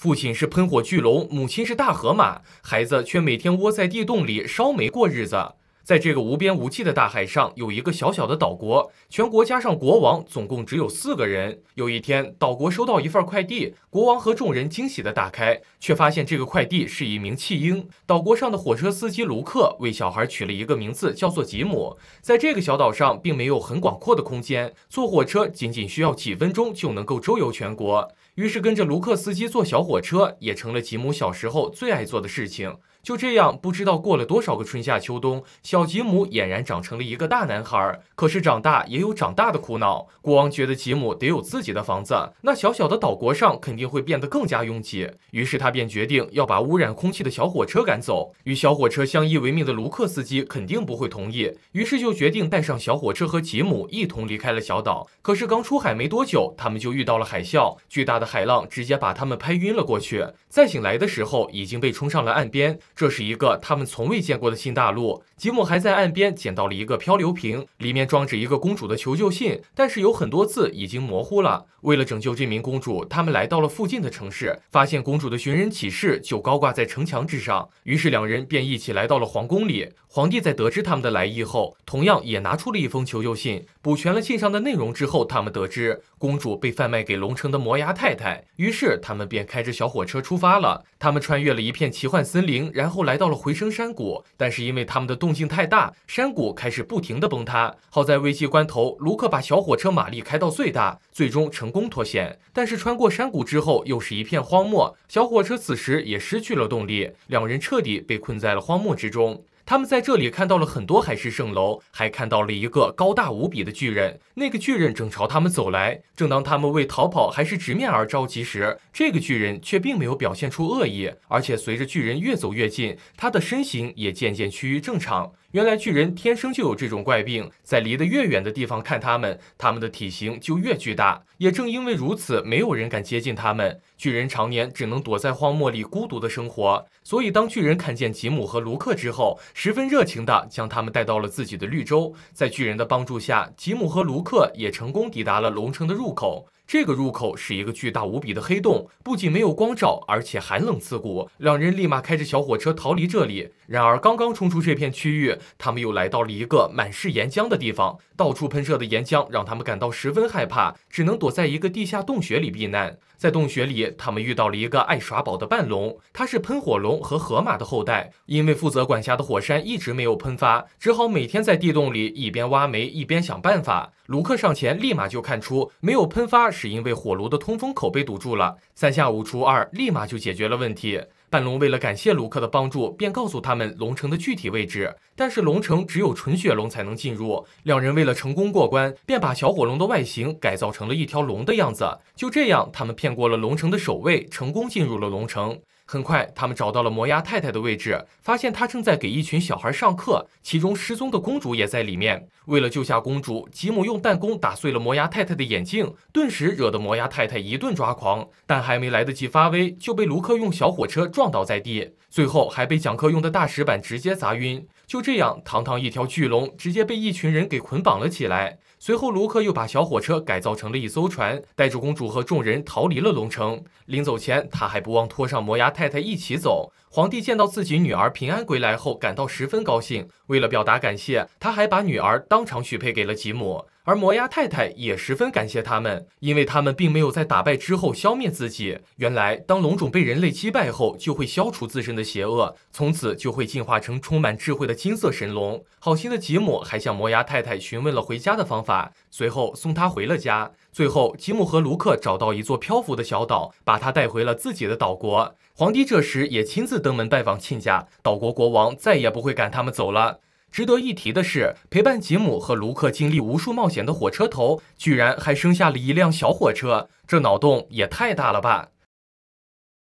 父亲是喷火巨龙，母亲是大河马，孩子却每天窝在地洞里烧煤过日子。在这个无边无际的大海上，有一个小小的岛国，全国加上国王，总共只有四个人。有一天，岛国收到一份快递，国王和众人惊喜地打开，却发现这个快递是一名弃婴。岛国上的火车司机卢克为小孩取了一个名字，叫做吉姆。在这个小岛上，并没有很广阔的空间，坐火车仅仅需要几分钟就能够周游全国。于是，跟着卢克司机坐小火车，也成了吉姆小时候最爱做的事情。就这样，不知道过了多少个春夏秋冬，小吉姆俨然长成了一个大男孩。可是长大也有长大的苦恼。国王觉得吉姆得有自己的房子，那小小的岛国上肯定会变得更加拥挤。于是他便决定要把污染空气的小火车赶走。与小火车相依为命的卢克司机肯定不会同意，于是就决定带上小火车和吉姆一同离开了小岛。可是刚出海没多久，他们就遇到了海啸，巨大的海浪直接把他们拍晕了过去。再醒来的时候，已经被冲上了岸边。这是一个他们从未见过的新大陆。吉姆还在岸边捡到了一个漂流瓶，里面装着一个公主的求救信，但是有很多字已经模糊了。为了拯救这名公主，他们来到了附近的城市，发现公主的寻人启事就高挂在城墙之上。于是两人便一起来到了皇宫里。皇帝在得知他们的来意后，同样也拿出了一封求救信，补全了信上的内容之后，他们得知公主被贩卖给龙城的磨牙太太。于是他们便开着小火车出发了。他们穿越了一片奇幻森林。然后来到了回声山谷，但是因为他们的动静太大，山谷开始不停地崩塌。好在危机关头，卢克把小火车马力开到最大，最终成功脱险。但是穿过山谷之后，又是一片荒漠，小火车此时也失去了动力，两人彻底被困在了荒漠之中。他们在这里看到了很多海市蜃楼，还看到了一个高大无比的巨人。那个巨人正朝他们走来。正当他们为逃跑还是直面而着急时，这个巨人却并没有表现出恶意，而且随着巨人越走越近，他的身形也渐渐趋于正常。原来巨人天生就有这种怪病，在离得越远的地方看他们，他们的体型就越巨大。也正因为如此，没有人敢接近他们。巨人常年只能躲在荒漠里孤独的生活，所以当巨人看见吉姆和卢克之后，十分热情地将他们带到了自己的绿洲。在巨人的帮助下，吉姆和卢克也成功抵达了龙城的入口。这个入口是一个巨大无比的黑洞，不仅没有光照，而且寒冷刺骨。两人立马开着小火车逃离这里。然而，刚刚冲出这片区域，他们又来到了一个满是岩浆的地方，到处喷射的岩浆让他们感到十分害怕，只能躲在一个地下洞穴里避难。在洞穴里，他们遇到了一个爱耍宝的半龙，他是喷火龙和河马的后代。因为负责管辖的火山一直没有喷发，只好每天在地洞里一边挖煤一边想办法。卢克上前，立马就看出没有喷发。是因为火炉的通风口被堵住了，三下五除二，立马就解决了问题。半龙为了感谢卢克的帮助，便告诉他们龙城的具体位置。但是龙城只有纯血龙才能进入，两人为了成功过关，便把小火龙的外形改造成了一条龙的样子。就这样，他们骗过了龙城的守卫，成功进入了龙城。很快，他们找到了磨牙太太的位置，发现她正在给一群小孩上课，其中失踪的公主也在里面。为了救下公主，吉姆用弹弓打碎了磨牙太太的眼镜，顿时惹得磨牙太太一顿抓狂。但还没来得及发威，就被卢克用小火车撞倒在地，最后还被讲课用的大石板直接砸晕。就这样，堂堂一条巨龙直接被一群人给捆绑了起来。随后，卢克又把小火车改造成了一艘船，带着公主和众人逃离了龙城。临走前，他还不忘拖上磨牙太太一起走。皇帝见到自己女儿平安归来后，感到十分高兴。为了表达感谢，他还把女儿当场许配给了吉姆。而摩牙太太也十分感谢他们，因为他们并没有在打败之后消灭自己。原来，当龙种被人类击败后，就会消除自身的邪恶，从此就会进化成充满智慧的金色神龙。好心的吉姆还向摩牙太太询问了回家的方法，随后送他回了家。最后，吉姆和卢克找到一座漂浮的小岛，把他带回了自己的岛国。皇帝这时也亲自登门拜访亲家，岛国国王再也不会赶他们走了。值得一提的是，陪伴吉姆和卢克经历无数冒险的火车头，居然还生下了一辆小火车，这脑洞也太大了吧！